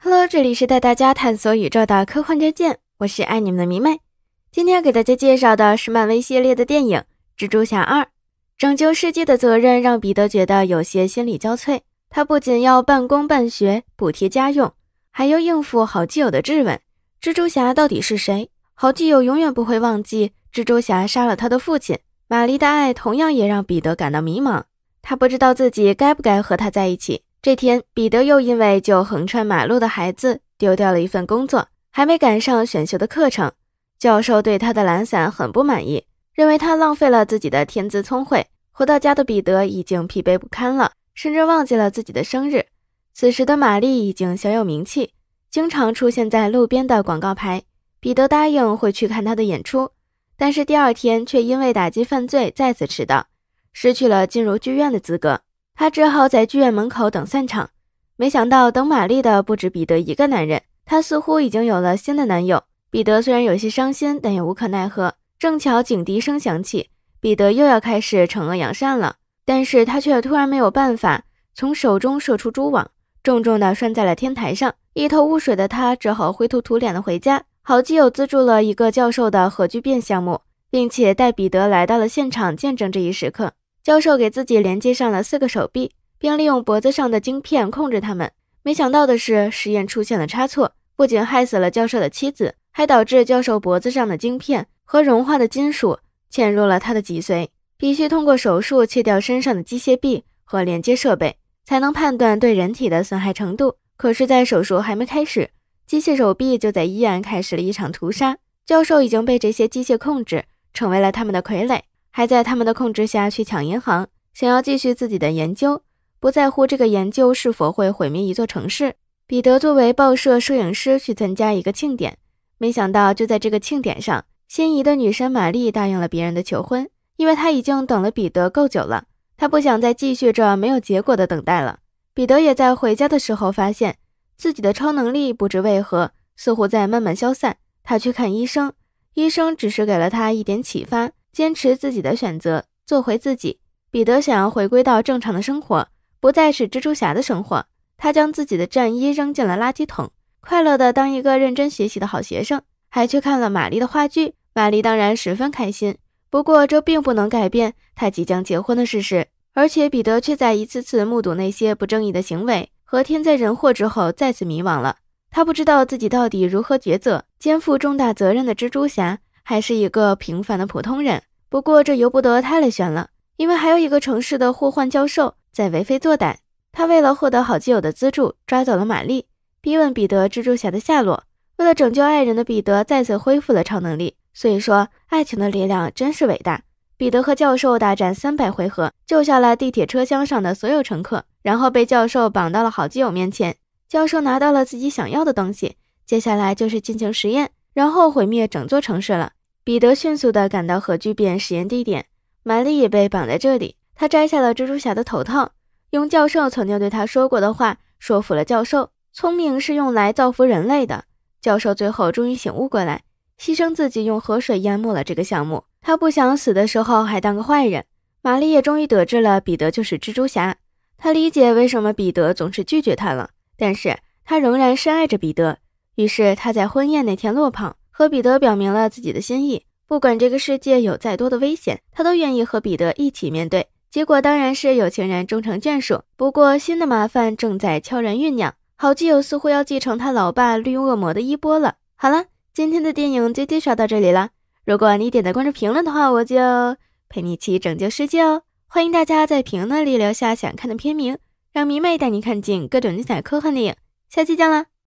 Hello，这里是带大家探索宇宙的科幻战剑，我是爱你们的迷妹。今天要给大家介绍的是漫威系列的电影《蜘蛛侠二》，拯救世界的责任让彼得觉得有些心力交瘁。他不仅要半工半学补贴家用，还要应付好基友的质问：蜘蛛侠到底是谁？好基友永远不会忘记蜘蛛侠杀了他的父亲。玛丽的爱同样也让彼得感到迷茫，他不知道自己该不该和他在一起。这天，彼得又因为救横穿马路的孩子丢掉了一份工作，还没赶上选修的课程。教授对他的懒散很不满意，认为他浪费了自己的天资聪慧。回到家的彼得已经疲惫不堪了，甚至忘记了自己的生日。此时的玛丽已经小有名气，经常出现在路边的广告牌。彼得答应会去看他的演出，但是第二天却因为打击犯罪再次迟到，失去了进入剧院的资格。他只好在剧院门口等散场，没想到等玛丽的不止彼得一个男人，她似乎已经有了新的男友。彼得虽然有些伤心，但也无可奈何。正巧警笛声响起，彼得又要开始惩恶扬善了，但是他却突然没有办法，从手中射出蛛网，重重的拴在了天台上。一头雾水的他只好灰头土脸的回家。好基友资助了一个教授的核聚变项目，并且带彼得来到了现场见证这一时刻。教授给自己连接上了四个手臂，并利用脖子上的晶片控制他们。没想到的是，实验出现了差错，不仅害死了教授的妻子，还导致教授脖子上的晶片和融化的金属嵌入了他的脊髓，必须通过手术切掉身上的机械臂和连接设备，才能判断对人体的损害程度。可是，在手术还没开始，机械手臂就在医院开始了一场屠杀。教授已经被这些机械控制，成为了他们的傀儡。还在他们的控制下去抢银行，想要继续自己的研究，不在乎这个研究是否会毁灭一座城市。彼得作为报社摄影师去参加一个庆典，没想到就在这个庆典上，心仪的女神玛丽答应了别人的求婚，因为她已经等了彼得够久了，她不想再继续这没有结果的等待了。彼得也在回家的时候发现自己的超能力不知为何似乎在慢慢消散，他去看医生，医生只是给了他一点启发。坚持自己的选择，做回自己。彼得想要回归到正常的生活，不再是蜘蛛侠的生活。他将自己的战衣扔进了垃圾桶，快乐地当一个认真学习的好学生，还去看了玛丽的话剧。玛丽当然十分开心，不过这并不能改变他即将结婚的事实。而且彼得却在一次次目睹那些不正义的行为和天灾人祸之后，再次迷惘了。他不知道自己到底如何抉择，肩负重大责任的蜘蛛侠。还是一个平凡的普通人，不过这由不得泰勒选了，因为还有一个城市的互换教授在为非作歹。他为了获得好基友的资助，抓走了玛丽，逼问彼得蜘蛛侠的下落。为了拯救爱人的彼得再次恢复了超能力，所以说爱情的力量真是伟大。彼得和教授大战三百回合，救下了地铁车厢上的所有乘客，然后被教授绑到了好基友面前。教授拿到了自己想要的东西，接下来就是进行实验，然后毁灭整座城市了。彼得迅速地赶到核聚变实验地点，玛丽也被绑在这里。他摘下了蜘蛛侠的头套，用教授曾经对他说过的话说服了教授：聪明是用来造福人类的。教授最后终于醒悟过来，牺牲自己，用河水淹没了这个项目。他不想死的时候还当个坏人。玛丽也终于得知了彼得就是蜘蛛侠，她理解为什么彼得总是拒绝她了，但是她仍然深爱着彼得。于是她在婚宴那天落跑。和彼得表明了自己的心意，不管这个世界有再多的危险，他都愿意和彼得一起面对。结果当然是有情人终成眷属。不过新的麻烦正在悄然酝酿，好基友似乎要继承他老爸绿恶魔的衣钵了。好了，今天的电影就介绍到这里了。如果你点的关注评论的话，我就陪你一起拯救世界哦。欢迎大家在评论里留下想看的片名，让迷妹带你看尽各种精彩科幻电影。下期见啦！